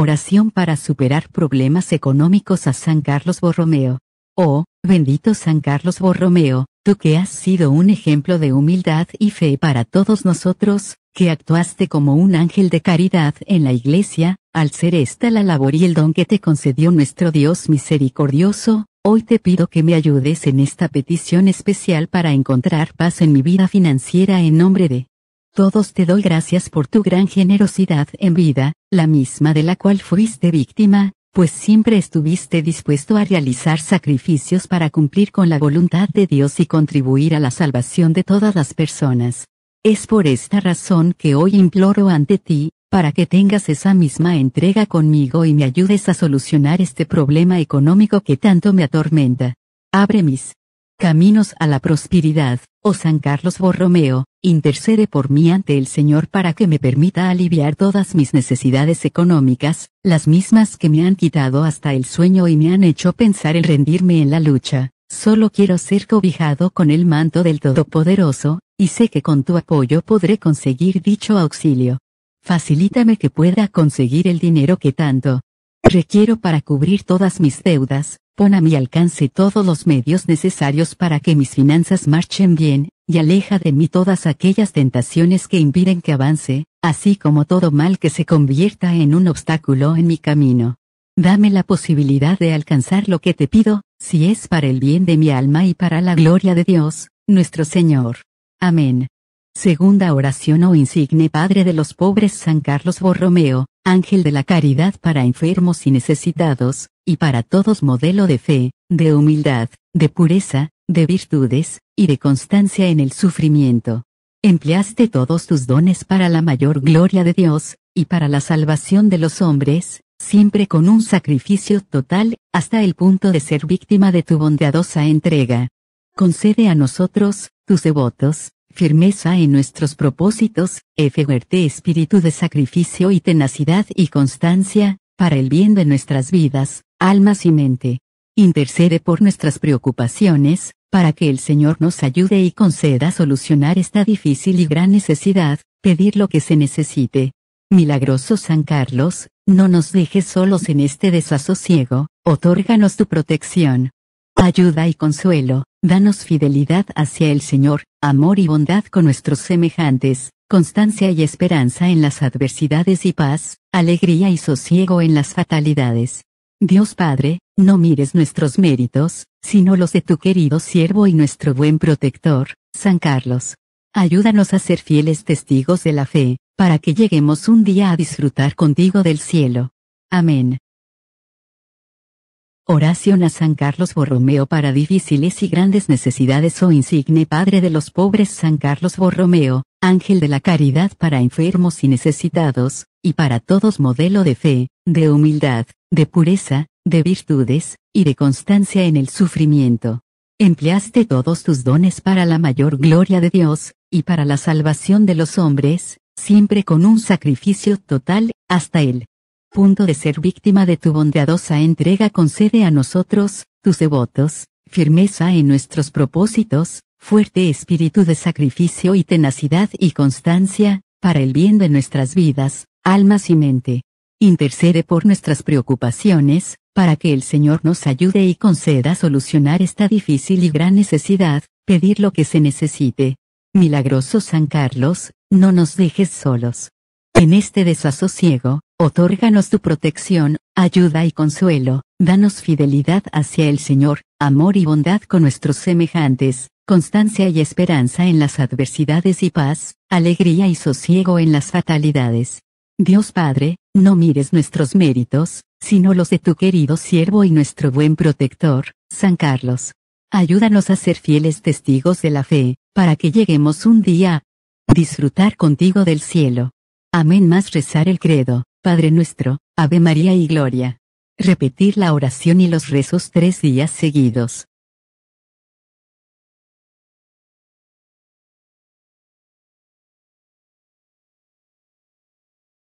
Oración para superar problemas económicos a San Carlos Borromeo. Oh, bendito San Carlos Borromeo, tú que has sido un ejemplo de humildad y fe para todos nosotros, que actuaste como un ángel de caridad en la iglesia, al ser esta la labor y el don que te concedió nuestro Dios misericordioso, hoy te pido que me ayudes en esta petición especial para encontrar paz en mi vida financiera en nombre de todos te doy gracias por tu gran generosidad en vida, la misma de la cual fuiste víctima, pues siempre estuviste dispuesto a realizar sacrificios para cumplir con la voluntad de Dios y contribuir a la salvación de todas las personas. Es por esta razón que hoy imploro ante ti, para que tengas esa misma entrega conmigo y me ayudes a solucionar este problema económico que tanto me atormenta. Abre mis Caminos a la Prosperidad, o oh San Carlos Borromeo, intercede por mí ante el Señor para que me permita aliviar todas mis necesidades económicas, las mismas que me han quitado hasta el sueño y me han hecho pensar en rendirme en la lucha. Solo quiero ser cobijado con el manto del Todopoderoso, y sé que con tu apoyo podré conseguir dicho auxilio. Facilítame que pueda conseguir el dinero que tanto, Requiero para cubrir todas mis deudas, pon a mi alcance todos los medios necesarios para que mis finanzas marchen bien, y aleja de mí todas aquellas tentaciones que impiden que avance, así como todo mal que se convierta en un obstáculo en mi camino. Dame la posibilidad de alcanzar lo que te pido, si es para el bien de mi alma y para la gloria de Dios, nuestro Señor. Amén. Segunda oración o insigne Padre de los pobres San Carlos Borromeo, ángel de la caridad para enfermos y necesitados, y para todos modelo de fe, de humildad, de pureza, de virtudes, y de constancia en el sufrimiento. Empleaste todos tus dones para la mayor gloria de Dios, y para la salvación de los hombres, siempre con un sacrificio total, hasta el punto de ser víctima de tu bondadosa entrega. Concede a nosotros, tus devotos, firmeza en nuestros propósitos, F. espíritu de sacrificio y tenacidad y constancia, para el bien de nuestras vidas, almas y mente. Intercede por nuestras preocupaciones, para que el Señor nos ayude y conceda solucionar esta difícil y gran necesidad, pedir lo que se necesite. Milagroso San Carlos, no nos dejes solos en este desasosiego, otórganos tu protección. Ayuda y consuelo, danos fidelidad hacia el Señor, amor y bondad con nuestros semejantes, constancia y esperanza en las adversidades y paz, alegría y sosiego en las fatalidades. Dios Padre, no mires nuestros méritos, sino los de tu querido siervo y nuestro buen protector, San Carlos. Ayúdanos a ser fieles testigos de la fe, para que lleguemos un día a disfrutar contigo del cielo. Amén. Oración a San Carlos Borromeo para difíciles y grandes necesidades o insigne Padre de los pobres San Carlos Borromeo, Ángel de la Caridad para enfermos y necesitados, y para todos modelo de fe, de humildad, de pureza, de virtudes, y de constancia en el sufrimiento. Empleaste todos tus dones para la mayor gloria de Dios, y para la salvación de los hombres, siempre con un sacrificio total, hasta Él, punto de ser víctima de tu bondadosa entrega concede a nosotros, tus devotos, firmeza en nuestros propósitos, fuerte espíritu de sacrificio y tenacidad y constancia, para el bien de nuestras vidas, almas y mente. Intercede por nuestras preocupaciones, para que el Señor nos ayude y conceda solucionar esta difícil y gran necesidad, pedir lo que se necesite. Milagroso San Carlos, no nos dejes solos. En este desasosiego, Otórganos tu protección, ayuda y consuelo, danos fidelidad hacia el Señor, amor y bondad con nuestros semejantes, constancia y esperanza en las adversidades y paz, alegría y sosiego en las fatalidades. Dios Padre, no mires nuestros méritos, sino los de tu querido siervo y nuestro buen protector, San Carlos. Ayúdanos a ser fieles testigos de la fe, para que lleguemos un día a disfrutar contigo del cielo. Amén más rezar el credo. Padre nuestro, Ave María y Gloria. Repetir la oración y los rezos tres días seguidos.